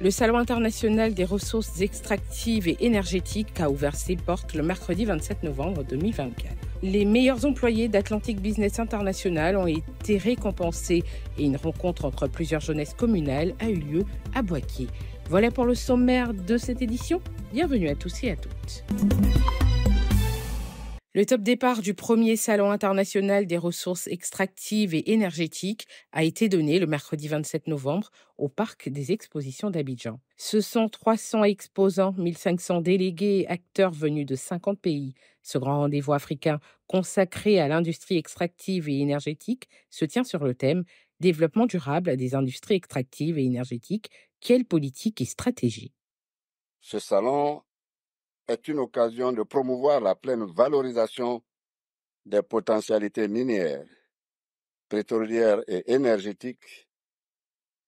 Le Salon international des ressources extractives et énergétiques a ouvert ses portes le mercredi 27 novembre 2024. Les meilleurs employés d'Atlantic Business International ont été récompensés et une rencontre entre plusieurs jeunesses communales a eu lieu à Boisquier. Voilà pour le sommaire de cette édition. Bienvenue à tous et à toutes. Le top départ du premier Salon international des ressources extractives et énergétiques a été donné le mercredi 27 novembre au Parc des expositions d'Abidjan. Ce sont 300 exposants, 1500 délégués et acteurs venus de 50 pays. Ce grand rendez-vous africain consacré à l'industrie extractive et énergétique se tient sur le thème Développement durable des industries extractives et énergétiques, quelle politique et stratégie Ce salon est une occasion de promouvoir la pleine valorisation des potentialités minières, pétrolières et énergétiques,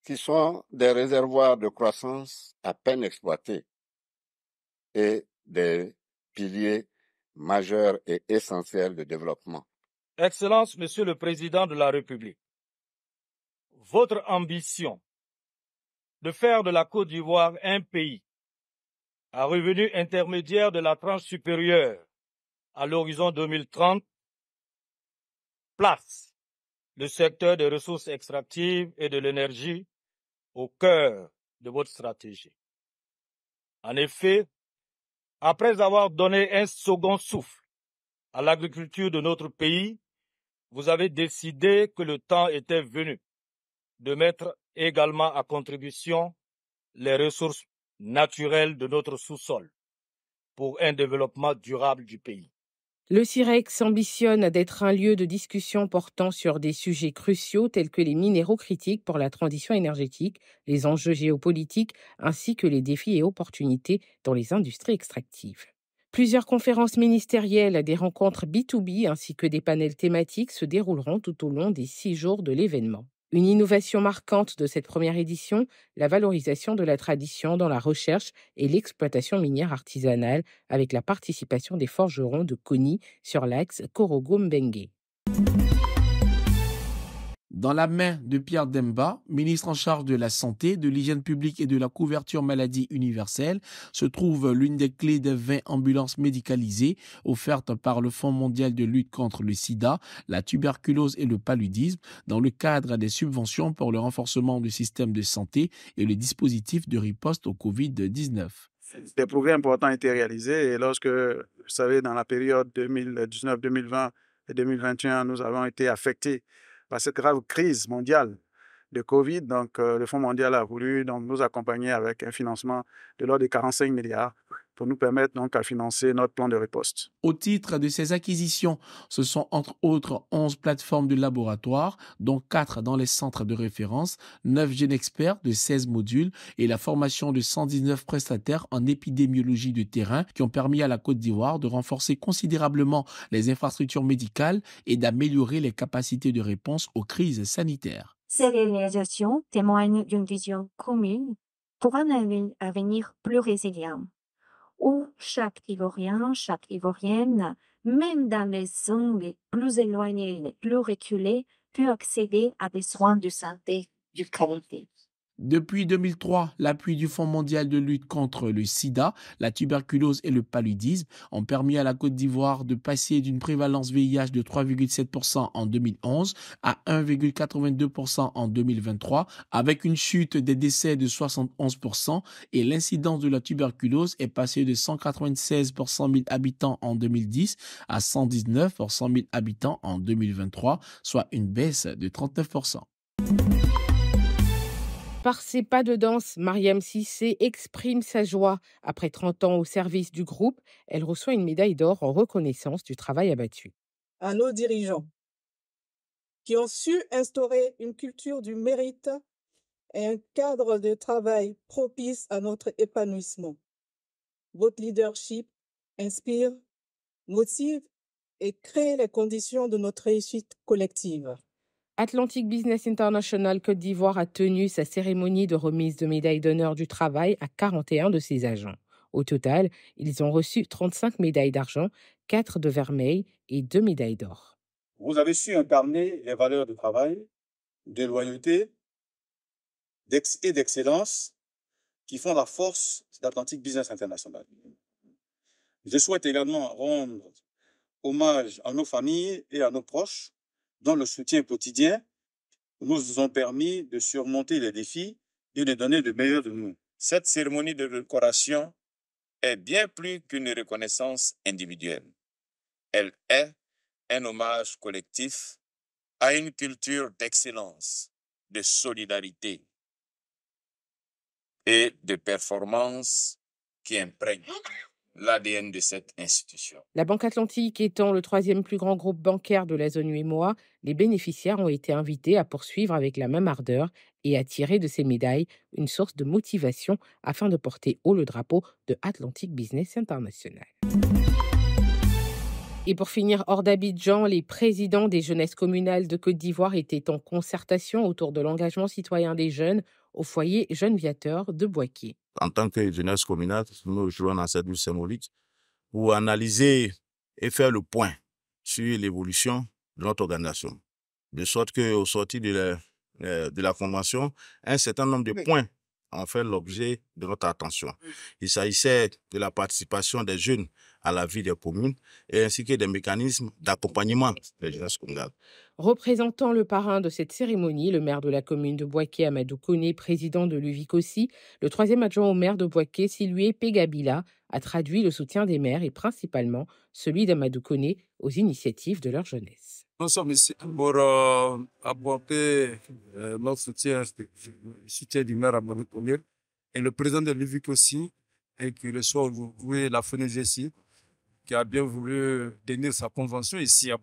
qui sont des réservoirs de croissance à peine exploités et des piliers majeurs et essentiels de développement. Excellence, Monsieur le Président de la République, votre ambition de faire de la Côte d'Ivoire un pays à revenu intermédiaire de la tranche supérieure à l'horizon 2030 place le secteur des ressources extractives et de l'énergie au cœur de votre stratégie. En effet, après avoir donné un second souffle à l'agriculture de notre pays, vous avez décidé que le temps était venu de mettre également à contribution les ressources naturel de notre sous-sol pour un développement durable du pays. Le CIREX ambitionne d'être un lieu de discussion portant sur des sujets cruciaux tels que les minéraux critiques pour la transition énergétique, les enjeux géopolitiques, ainsi que les défis et opportunités dans les industries extractives. Plusieurs conférences ministérielles, des rencontres B2B ainsi que des panels thématiques se dérouleront tout au long des six jours de l'événement. Une innovation marquante de cette première édition, la valorisation de la tradition dans la recherche et l'exploitation minière artisanale avec la participation des forgerons de Kony sur l'axe korogo dans la main de Pierre Demba, ministre en charge de la santé, de l'hygiène publique et de la couverture maladie universelle, se trouve l'une des clés des 20 ambulances médicalisées offertes par le Fonds mondial de lutte contre le sida, la tuberculose et le paludisme dans le cadre des subventions pour le renforcement du système de santé et les dispositifs de riposte au COVID-19. Des progrès importants ont été réalisés et lorsque, vous savez, dans la période 2019-2020 et 2021, nous avons été affectés par cette grave crise mondiale de Covid. Donc, euh, le Fonds mondial a voulu donc, nous accompagner avec un financement de l'ordre de 45 milliards pour nous permettre donc à financer notre plan de riposte. Au titre de ces acquisitions, ce sont entre autres 11 plateformes de laboratoire, dont 4 dans les centres de référence, 9 jeunes experts de 16 modules et la formation de 119 prestataires en épidémiologie de terrain qui ont permis à la Côte d'Ivoire de renforcer considérablement les infrastructures médicales et d'améliorer les capacités de réponse aux crises sanitaires. Ces réalisations témoignent d'une vision commune pour un avenir plus résilient où chaque Ivorien, chaque Ivorienne, même dans les zones les plus éloignées, les plus reculées, peut accéder à des soins de santé du qualité. Depuis 2003, l'appui du Fonds mondial de lutte contre le sida, la tuberculose et le paludisme ont permis à la Côte d'Ivoire de passer d'une prévalence VIH de 3,7% en 2011 à 1,82% en 2023, avec une chute des décès de 71% et l'incidence de la tuberculose est passée de 196 pour 100 000 habitants en 2010 à 119 pour 100 000 habitants en 2023, soit une baisse de 39% par ses pas de danse, Mariam Sissé exprime sa joie. Après 30 ans au service du groupe, elle reçoit une médaille d'or en reconnaissance du travail abattu. À nos dirigeants qui ont su instaurer une culture du mérite et un cadre de travail propice à notre épanouissement. Votre leadership inspire, motive et crée les conditions de notre réussite collective. Atlantic Business International Côte d'Ivoire a tenu sa cérémonie de remise de médailles d'honneur du travail à 41 de ses agents. Au total, ils ont reçu 35 médailles d'argent, 4 de vermeil et 2 médailles d'or. Vous avez su incarner les valeurs du travail, de loyauté et d'excellence qui font la force d'Atlantic Business International. Je souhaite également rendre hommage à nos familles et à nos proches dont le soutien quotidien nous ont permis de surmonter les défis et de donner le meilleur de nous. Cette cérémonie de décoration est bien plus qu'une reconnaissance individuelle. Elle est un hommage collectif à une culture d'excellence, de solidarité et de performance qui imprègne l'ADN de cette institution. La Banque Atlantique étant le troisième plus grand groupe bancaire de la zone UEMOA, les bénéficiaires ont été invités à poursuivre avec la même ardeur et à tirer de ces médailles une source de motivation afin de porter haut le drapeau de Atlantic Business International. Et pour finir, hors d'Abidjan, les présidents des jeunesses communales de Côte d'Ivoire étaient en concertation autour de l'engagement citoyen des jeunes au foyer Jeune Viateur de Boisquier. En tant que jeunesse communale, nous jouons dans cette ville symbolique pour analyser et faire le point sur l'évolution de notre organisation. De sorte qu'au sorti de la, euh, de la convention, un certain nombre de points ont fait l'objet de notre attention. Il s'agissait de la participation des jeunes à la vie des communes et ainsi que des mécanismes d'accompagnement des Représentant le parrain de cette cérémonie, le maire de la commune de Boaké, Amadou Kone, président de aussi, le troisième adjoint au maire de Boaké, Silué Pegabila, a traduit le soutien des maires et principalement celui d'Amadou Kone aux initiatives de leur jeunesse. Nous sommes ici pour euh, apporter notre euh, soutien, soutien du maire Amadou Kone et le président de aussi et soir vous voyez la ici, qui a bien voulu donner sa convention ici à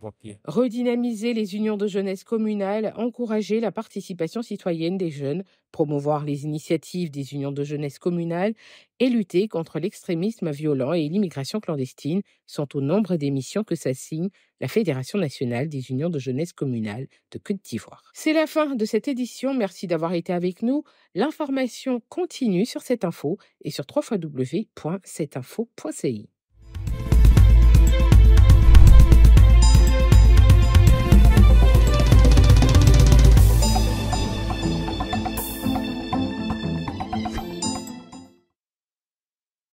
Redynamiser les unions de jeunesse communale, encourager la participation citoyenne des jeunes, promouvoir les initiatives des unions de jeunesse communale et lutter contre l'extrémisme violent et l'immigration clandestine sont au nombre des missions que s'assigne la Fédération nationale des unions de jeunesse communale de Côte d'Ivoire. C'est la fin de cette édition. Merci d'avoir été avec nous. L'information continue sur cette info et sur www.cetinfo.ci.